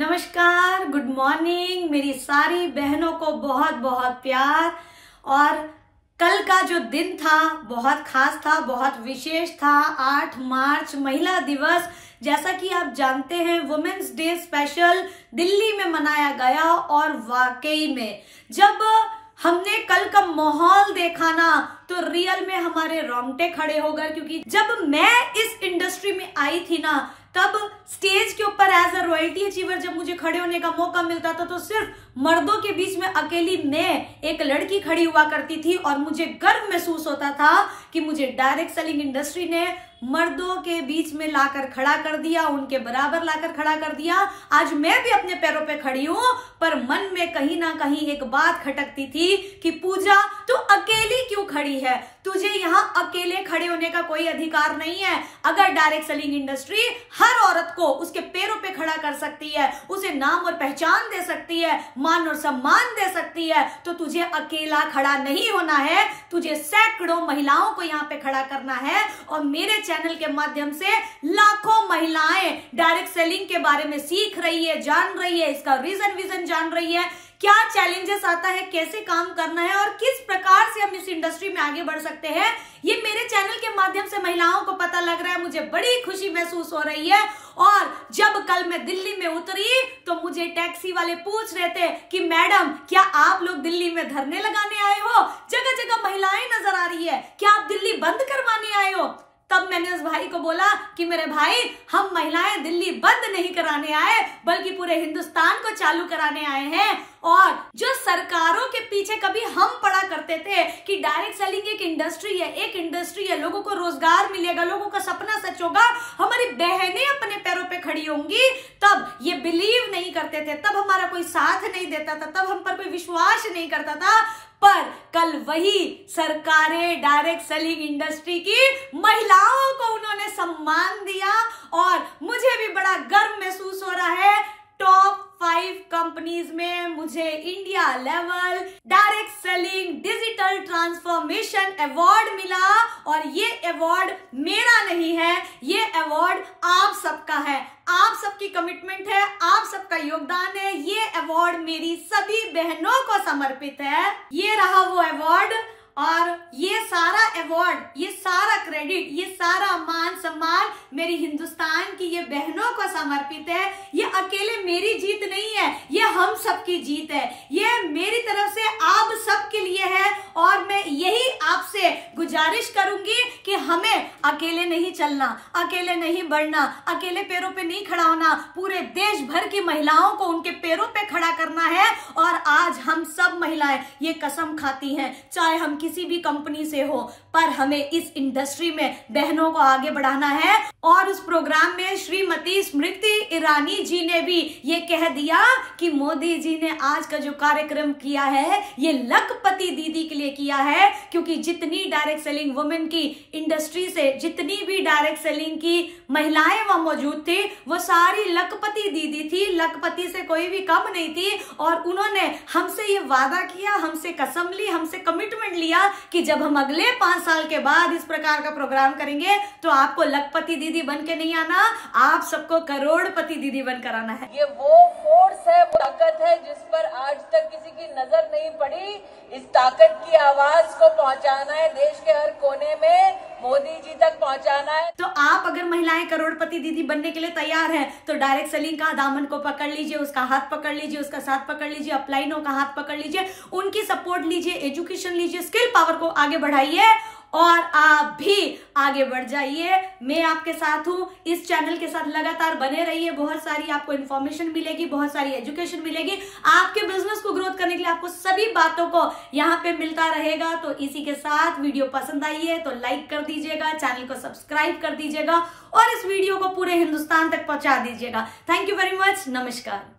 नमस्कार good morning मेरी सारी बहनों को बहुत बहुत प्यार और कल का जो दिन था बहुत खास था बहुत विशेष था 8 मार्च महिला दिवस जैसा कि आप जानते हैं वुमेन्स डे स्पेशल दिल्ली में मनाया गया और वाकई में जब हमने कल का माहौल देखा ना तो रियल में हमारे रोंगटे खड़े हो गए क्योंकि जब मैं इस इंडस्ट्री में आई थी ना तब स्टेज के ऊपर एज अ रॉयल्टी अचीवर जब मुझे खड़े होने का मौका मिलता था तो सिर्फ मर्दों के बीच में अकेली मैं एक लड़की खड़ी हुआ करती थी और मुझे गर्व महसूस होता था कि मुझे डायरेक्ट सेलिंग इंडस्ट्री ने मर्दों के बीच में लाकर खड़ा कर दिया उनके बराबर लाकर खड़ा कर दिया आज मैं भी अपने पैरों पे खड़ी हूं पर मन में कहीं ना कहीं एक बात खटकती थी कि पूजा तू अकेली क्यों खड़ी है तुझे यहां अकेले खड़े होने का कोई अधिकार नहीं है अगर डायरेक्ट सेलिंग इंडस्ट्री हर औरत को उसके पैरों पे खड़ा कर सकती है उसे नाम और पहचान दे सकती है मान और सम्मान दे सकती है तो तुझे अकेला खड़ा नहीं होना है तुझे सैकड़ों महिलाओं को यहां पे खड़ा करना है और मेरे चैनल के माध्यम से लाखों महिलाएं डायरेक्ट सेलिंग के बारे में सीख रही है जान रही है इसका रीजन विजन जान रही है क्या चैलेंजेस आता है कैसे काम करना है और किस प्रकार से हम इस इंडस्ट्री में आगे बढ़ सकते हैं ये मेरे चैनल के माध्यम से महिलाओं को पता लग रहा है मुझे बड़ी खुशी महसूस हो रही है और जब कल मैं दिल्ली में उतरी तो मुझे टैक्सी वाले पूछ रहे थे कि मैडम क्या आप लोग दिल्ली में धरने लगाने आए हो जगह जगह महिलाएं नजर आ रही है क्या आप दिल्ली बंद करवाने आए हो तब मैंने उस भाई को बोला कि मेरे भाई हम महिलाएं दिल्ली बंद नहीं कराने आए बल्कि पूरे हिंदुस्तान को चालू कराने आए हैं और जो सरकारों के पीछे कभी हम पड़ा करते थे कि डायरेक्ट सेलिंग एक इंडस्ट्री है एक इंडस्ट्री है लोगों को रोजगार मिलेगा लोगों का सपना सच होगा हमारी बहनें अपने पैरों पे खड़ी होंगी तब ये बिलीव नहीं करते थे तब हमारा कोई साथ नहीं देता था तब हम पर कोई विश्वास नहीं करता था पर कल वही सरकारें डायरेक्ट सेलिंग इंडस्ट्री की महिलाओं को उन्होंने सम्मान दिया और मुझे भी बड़ा गर्व महसूस हो रहा है टॉप कंपनीज में मुझे India level direct selling digital transformation award मिला और ये अवार्ड मेरा नहीं है ये अवार्ड आप सबका है आप सबकी कमिटमेंट है आप सबका योगदान है ये अवार्ड मेरी सभी बहनों को समर्पित है ये रहा वो अवार्ड और ये सारा अवार्ड ये सारा क्रेडिट ये सारा मान सम्मान मेरी हिंदुस्तान की ये बहनों को समर्पित है ये अकेले मेरी जीत नहीं है ये हम सबकी जीत है ये मेरी तरफ से आप सबके लिए है और मैं यही आपसे गुजारिश करूंगी कि हमें अकेले नहीं चलना अकेले नहीं बढ़ना अकेले पैरों पे नहीं खड़ा होना पूरे देश भर की महिलाओं को उनके पैरों पे खड़ा करना है और आज हम सब महिलाएं ये कसम खाती हैं चाहे हम किसी भी कंपनी से हो पर हमें इस इंडस्ट्री में बहनों को आगे बढ़ाना है और उस प्रोग्राम में श्रीमती स्मृति ईरानी जी ने भी ये कह दिया कि मोदी जी ने आज का जो कार्यक्रम किया है ये लखपति दीदी के लिए किया है क्योंकि जितनी डायरेक्ट सेलिंग वुमेन की इंडस्ट्री से जितनी भी डायरेक्ट सेलिंग की महिलाएं वहां मौजूद थी वो सारी लखपति दीदी थी लखपति से कोई भी कम नहीं थी और उन्होंने हमसे ये वादा किया हमसे कसम ली हमसे कमिटमेंट लिया कि जब हम अगले पांच साल के बाद इस प्रकार का प्रोग्राम करेंगे तो आपको लखपति दीदी बन के नहीं आना आप सबको करोड़पति दीदी बन कर आना है ये वो फोर्स है वो ताकत है जिस पर आज तक किसी की नजर नहीं पड़ी इस ताकत की आवाज को पहुंचाना है देश के हर कोने में मोदी जी तक पहुंचाना है तो आप अगर महिलाएं करोड़पति दीदी बनने के लिए तैयार हैं तो डायरेक्ट सलीम का दामन को पकड़ लीजिए उसका हाथ पकड़ लीजिए उसका साथ पकड़ लीजिए अपलाइनों का हाथ पकड़ लीजिए उनकी सपोर्ट लीजिए एजुकेशन लीजिए स्किल पावर को आगे बढ़ाइए और आप भी आगे बढ़ जाइए मैं आपके साथ हूँ इस चैनल के साथ लगातार बने रहिए बहुत सारी आपको इंफॉर्मेशन मिलेगी बहुत सारी एजुकेशन मिलेगी आपके बिजनेस को ग्रोथ करने के लिए आपको सभी बातों को यहाँ पे मिलता रहेगा तो इसी के साथ वीडियो पसंद आई है तो लाइक कर दीजिएगा चैनल को सब्सक्राइब कर दीजिएगा और इस वीडियो को पूरे हिंदुस्तान तक पहुंचा दीजिएगा थैंक यू वेरी मच नमस्कार